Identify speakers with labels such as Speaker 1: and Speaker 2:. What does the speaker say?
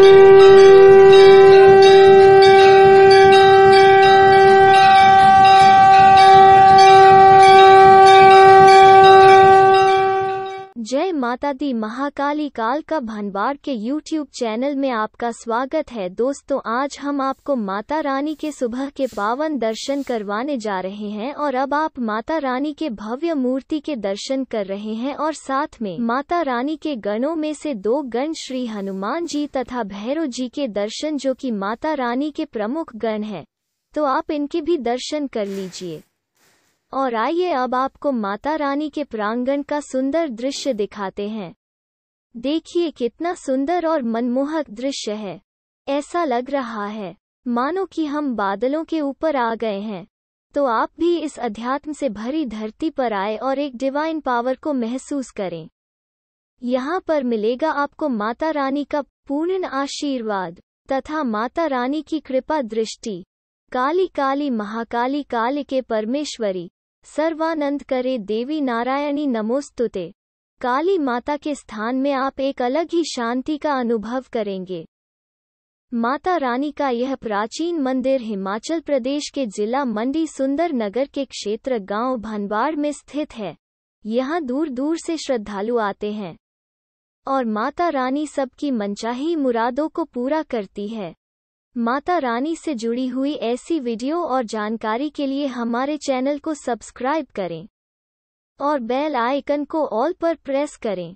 Speaker 1: 嗯。जय माता दी महाकाली काल का भंडार के यूट्यूब चैनल में आपका स्वागत है दोस्तों आज हम आपको माता रानी के सुबह के पावन दर्शन करवाने जा रहे हैं और अब आप माता रानी के भव्य मूर्ति के दर्शन कर रहे हैं और साथ में माता रानी के गणों में से दो गण श्री हनुमान जी तथा भैरव जी के दर्शन जो की माता रानी के प्रमुख गण है तो आप इनके भी दर्शन कर लीजिए और आइए अब आपको माता रानी के प्रांगण का सुंदर दृश्य दिखाते हैं देखिए कितना सुंदर और मनमोहक दृश्य है ऐसा लग रहा है मानो कि हम बादलों के ऊपर आ गए हैं तो आप भी इस अध्यात्म से भरी धरती पर आए और एक डिवाइन पावर को महसूस करें यहाँ पर मिलेगा आपको माता रानी का पूर्ण आशीर्वाद तथा माता रानी की कृपा दृष्टि काली काली महाकाली काल के परमेश्वरी सर्वानंद करे देवी नारायणी नमोस्तुते काली माता के स्थान में आप एक अलग ही शांति का अनुभव करेंगे माता रानी का यह प्राचीन मंदिर हिमाचल प्रदेश के जिला मंडी सुंदर नगर के क्षेत्र गांव भनवाड़ में स्थित है यहाँ दूर दूर से श्रद्धालु आते हैं और माता रानी सबकी मनचाही मुरादों को पूरा करती है माता रानी से जुड़ी हुई ऐसी वीडियो और जानकारी के लिए हमारे चैनल को सब्सक्राइब करें और बेल आइकन को ऑल पर प्रेस करें